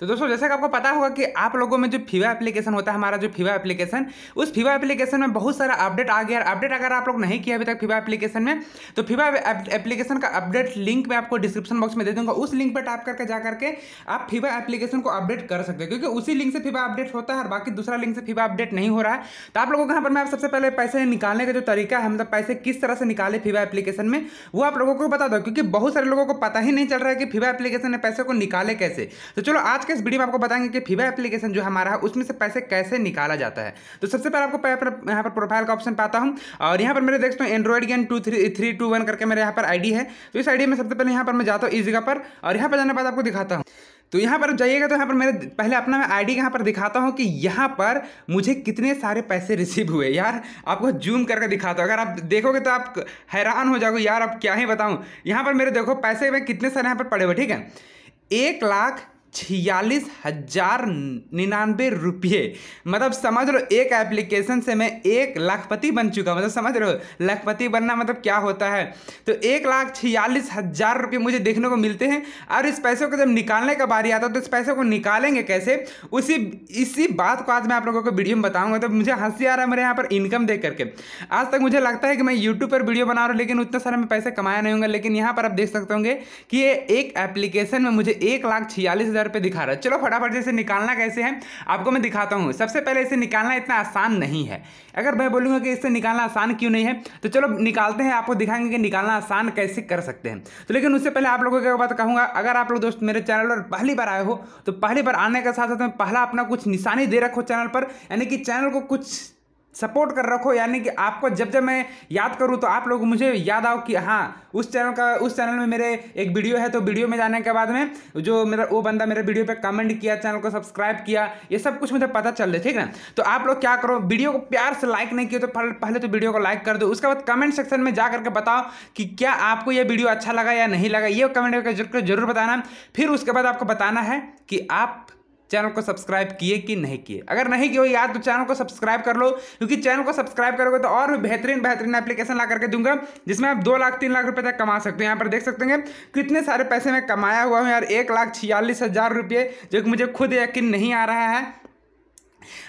तो दोस्तों जैसा कि आपको पता होगा कि आप लोगों में जो फीवा एप्लीकेशन होता है हमारा जो फीवा एप्लीकेशन उस फीवा एप्लीकेशन में बहुत सारा अपडेट आ गया अपडेट अगर आप लोग नहीं किया अभी तक फीवा एप्लीकेशन में तो फीवा एप्लीकेशन का अपडेट लिंक मैं आपको डिस्क्रिप्शन बॉक्स में दे दूंगा उस लिंक पर टाइप करके जा करके आप फीवा एप्लीकेशन को अपडेट कर सकते हो क्योंकि उसी लिंक से फीवा अपडेट होता है और बाकी दूसरा लिंक से फीवा अपडेट नहीं हो रहा है तो आप लोगों के यहाँ पर मैं आप सबसे पहले पैसे निकालने का जो तरीका है मतलब पैसे किस तरह से निकाले फीवा एप्लीकेशन में वो आप लोगों को बता दो क्योंकि बहुत सारे लोगों को पता ही नहीं चल रहा है कि फीवा एप्लीकेशन में पैसे को निकाले कैसे तो चलो आज के इस वीडियो में आपको बताएंगे कि फीवा एप्लीकेशन जो हमारा है उसमें से पैसे कैसे निकाला जाता है तो सबसे पहले आपको यहाँ पर प्रोफाइल का ऑप्शन पाता हूँ और यहाँ पर मेरे देखते हो एंड्रॉइड गेन two three three two one करके मेरे यहाँ पर आईडी है तो इस आईडी में सबसे पहले यहाँ पर मैं जाता हूँ इस जगह पर और यहाँ पर जाने के बाद आपको दिखाता हूँ तो यहाँ पर जाइएगा तो यहाँ पर मेरे पहले अपना मैं आईडी यहाँ पर दिखाता हूँ कि यहाँ पर मुझे कितने सारे पैसे रिसीव हुए यार आपको जूम करके दिखाता हूँ अगर आप देखोगे तो आप हैरान हो जाओगे यार अब क्या ही बताऊँ यहाँ पर मेरे देखो पैसे में कितने सारे यहाँ पर पड़े हुए ठीक है एक लाख छियालीस हजार निन्यानवे रुपये मतलब समझ लो एक एप्लीकेशन से मैं एक लाखपति बन चुका मतलब समझ रहे हो लाखपति बनना मतलब क्या होता है तो एक लाख छियालीस हजार रुपये मुझे देखने को मिलते हैं और इस पैसों को जब निकालने का बारी आता है तो इस पैसों को निकालेंगे कैसे उसी इसी बात को आज मैं आप लोगों को वीडियो में बताऊंगा तो मुझे हंसी आ रहा है मेरे यहाँ पर इनकम देख करके आज तक मुझे लगता है कि मैं यूट्यूब पर वीडियो बना रहा हूँ लेकिन उतना सारा मैं पैसे कमाया नहीं होंगे लेकिन यहाँ पर आप देख सकते होंगे कि ये एक एप्लीकेशन में मुझे एक लाख छियालीस हज़ार दर पे दिखा रहा है चलो फटाफट से इसे निकालना कैसे है आपको मैं दिखाता हूँ सबसे पहले इसे निकालना इतना आसान नहीं है अगर मैं बोलूँगा कि इसे निकालना आसान क्यों नहीं है तो चलो निकालते हैं आपको दिखाएंगे कि निकालना आसान कैसे कर सकते हैं तो लेकिन उससे पहले आप लोगों की बात कहूँगा अगर आप लोग दोस्त मेरे चैनल पर पहली बार आए हो तो पहली बार आने के साथ साथ मैं पहला अपना कुछ निशानी दे रखो चैनल पर यानी कि चैनल को कुछ सपोर्ट कर रखो यानी कि आपको जब जब मैं याद करूँ तो आप लोग मुझे याद आओ कि हाँ उस चैनल का उस चैनल में मेरे एक वीडियो है तो वीडियो में जाने के बाद में जो मेरा वो बंदा मेरे वीडियो पे कमेंट किया चैनल को सब्सक्राइब किया ये सब कुछ मुझे पता चल रहा ठीक ना तो आप लोग क्या करो वीडियो को प्यार से लाइक नहीं किया तो पहले तो वीडियो को लाइक कर दो उसके बाद कमेंट सेक्शन में जा करके बताओ कि क्या आपको यह वीडियो अच्छा लगा या नहीं लगा ये कमेंट करके जरूर बताना फिर उसके बाद आपको बताना है कि आप चैनल को सब्सक्राइब किए कि नहीं किए अगर नहीं किए याद तो चैनल को सब्सक्राइब कर लो क्योंकि चैनल को सब्सक्राइब करोगे तो और भी बेहतरीन बेहतरीन एप्लीकेशन ला करके दूंगा जिसमें आप दो लाख तीन लाख रुपए तक कमा सकते हो यहाँ पर देख सकते हैं कितने सारे पैसे मैं कमाया हुआ हूँ यार एक लाख छियालीस हज़ार रुपये जो कि मुझे खुद यकीन नहीं आ रहा है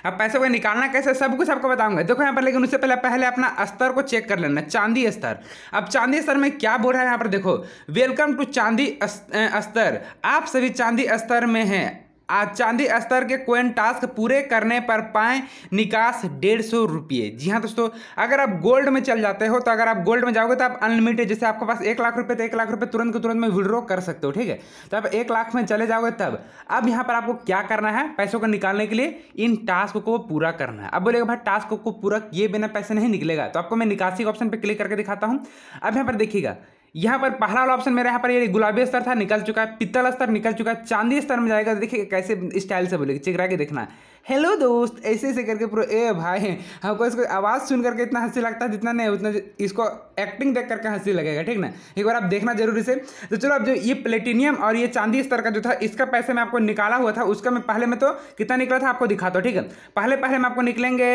अब पैसे को निकालना कैसे सब कुछ आपको बताऊंगा देखो यहाँ पर लेकिन उससे पहले पहले अपना स्तर को चेक कर लेना चांदी स्तर अब चांदी स्तर में क्या बोल रहा है यहाँ पर देखो वेलकम टू चांदी स्तर आप सभी चांदी स्तर में हैं चांदी स्तर के कोइन टास्क पूरे करने पर पाएँ निकास डेढ़ सौ रुपये जी हाँ दोस्तों अगर आप गोल्ड में चल जाते हो तो अगर आप गोल्ड में जाओगे तो आप अनलिमिटेड जैसे आपके पास एक लाख रुपये तो एक लाख रुपये तुरंत के तुरंत में विड्रॉ कर सकते हो ठीक है तो आप एक लाख में चले जाओगे तब अब यहाँ पर आपको क्या करना है पैसों को निकालने के लिए इन टास्क को पूरा करना है अब बोलेगा भाई टास्क को पूरा किए बिना पैसे नहीं निकलेगा तो आपको मैं निकासी ऑप्शन पर क्लिक करके दिखाता हूँ अब यहाँ पर देखिएगा यहाँ पर पहला वाला ऑप्शन मेरा यहाँ पर ये गुलाबी स्तर था निकल चुका है पित्तल स्तर निकल चुका है चांदी स्तर में जाएगा देखिए कैसे स्टाइल से बोलेगी चिकरा के देखना हेलो दोस्त ऐसे ऐसे करके पूरे ए भाई हमको इसको आवाज़ सुन करके इतना हंसी लगता है जितना नहीं उतना इसको एक्टिंग देख करके हंसी लगेगा ठीक ना एक बार आप देखना जरूरी से तो चलो अब जो ये प्लेटिनियम और ये चांदी स्तर का जो था इसका पैसे मैं आपको निकाला हुआ था उसका मैं पहले में तो कितना निकला था आपको दिखाता हूँ ठीक है पहले पहले मैं आपको निकलेंगे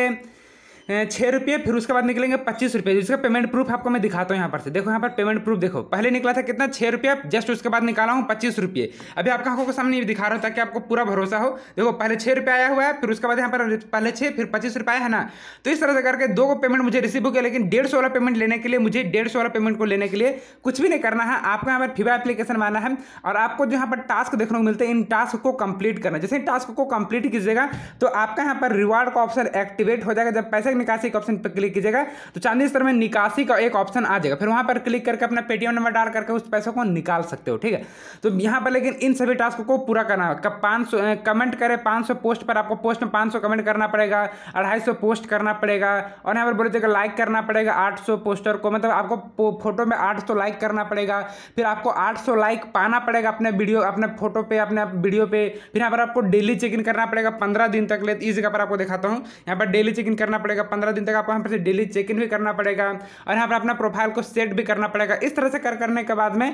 छः रुपये फिर उसके बाद निकलेंगे पच्चीस रुपये जिसका पेमेंट प्रूफ आपको मैं दिखाता हूँ यहाँ पर से देखो यहाँ पर पेमेंट प्रूफ देखो पहले निकला था कितना छः रुपया जस्ट उसके बाद निकाला हूँ पच्चीस रुपये अभी आपका आंखों के सामने दिखा रहा हूँ ताकि आपको पूरा भरोसा हो देखो पहले छः रुपये आया हुआ है फिर उसके बाद यहाँ पर पहले छः फिर पच्चीस रुपये है ना तो इस तरह से करके दो को पेमेंट मुझे रिसीव हो गया लेकिन डेढ़ सौ वाला पेमेंट लेने के लिए मुझे डेढ़ सौ वाला पेमेंट को लेने के लिए कुछ भी नहीं करना है आपको यहाँ पर फीवा एप्लीकेशन में आना है और आपको जो यहाँ पर टास्क देखने को मिलते हैं इन टास्क को कंप्लीट करना जैसे टास्क को कंप्लीट कीजिएगा तो आपका यहाँ पर रिवार्ड का ऑप्शन एक्टिवेट हो जाएगा जब पैसे निकासी के ऑप्शन पर क्लिक कीजिएगा तो चांदी स्तर में निकासी का एक ऑप्शन आ जाएगा फिर वहां पर क्लिक करके अपना पेटीएम नंबर डाल करके उस पैसों को निकाल सकते हो ठीक है तो यहां पर लेकिन इन सभी टास्क को पूरा करना पांच सौ कमेंट करें पाँच पोस्ट पर आपको पोस्ट में पाँच कमेंट करना पड़ेगा अढ़ाई पोस्ट करना पड़ेगा और यहां पर बोले तो लाइक करना पड़ेगा आठ पोस्टर को मतलब आपको फोटो में आठ लाइक करना पड़ेगा फिर आपको आठ लाइक पाना पड़ेगा अपने वीडियो अपने फोटो पे अपने वीडियो पे फिर यहां पर आपको डेली चेक इन करना पड़ेगा पंद्रह दिन तक ले इस जगह पर आपको दिखाता हूं यहां पर डेली चेक इन करना पड़ेगा पड़ेगा पंद्रह दिन तक आपको यहाँ पर डेली चेक इन भी करना पड़ेगा और यहाँ पर अपना प्रोफाइल को सेट भी करना पड़ेगा इस तरह से कर करने के बाद में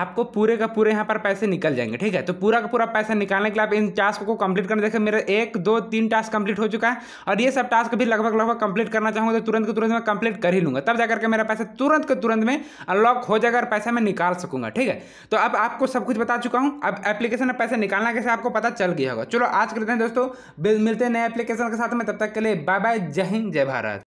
आपको पूरे का पूरे यहाँ पर पैसे निकल जाएंगे ठीक है तो पूरा का पूरा पैसा निकालने के लिए आप इन टास्क को कंप्लीट करना देखिए मेरा एक दो तीन टास्क कंप्लीट हो चुका है और ये सब टास्क भी लगभग लगभग कंप्लीट करना चाहूँगा तो तुरंत के तुरंत मैं कंप्लीट कर ही लूँगा तब जाकर के मेरा पैसा तुरंत के तुरंत में अनलॉक हो जाएगा और पैसा मैं निकाल सकूंगा ठीक है तो अब आपको सब कुछ बता चुका हूँ अब एप्लीकेशन में पैसे निकालना कैसे आपको पता चल गया होगा चलो आज करते हैं दोस्तों मिलते हैं नए एप्लीकेशन के साथ में तब तक के लिए बाय बाय जय हिंद जय भारत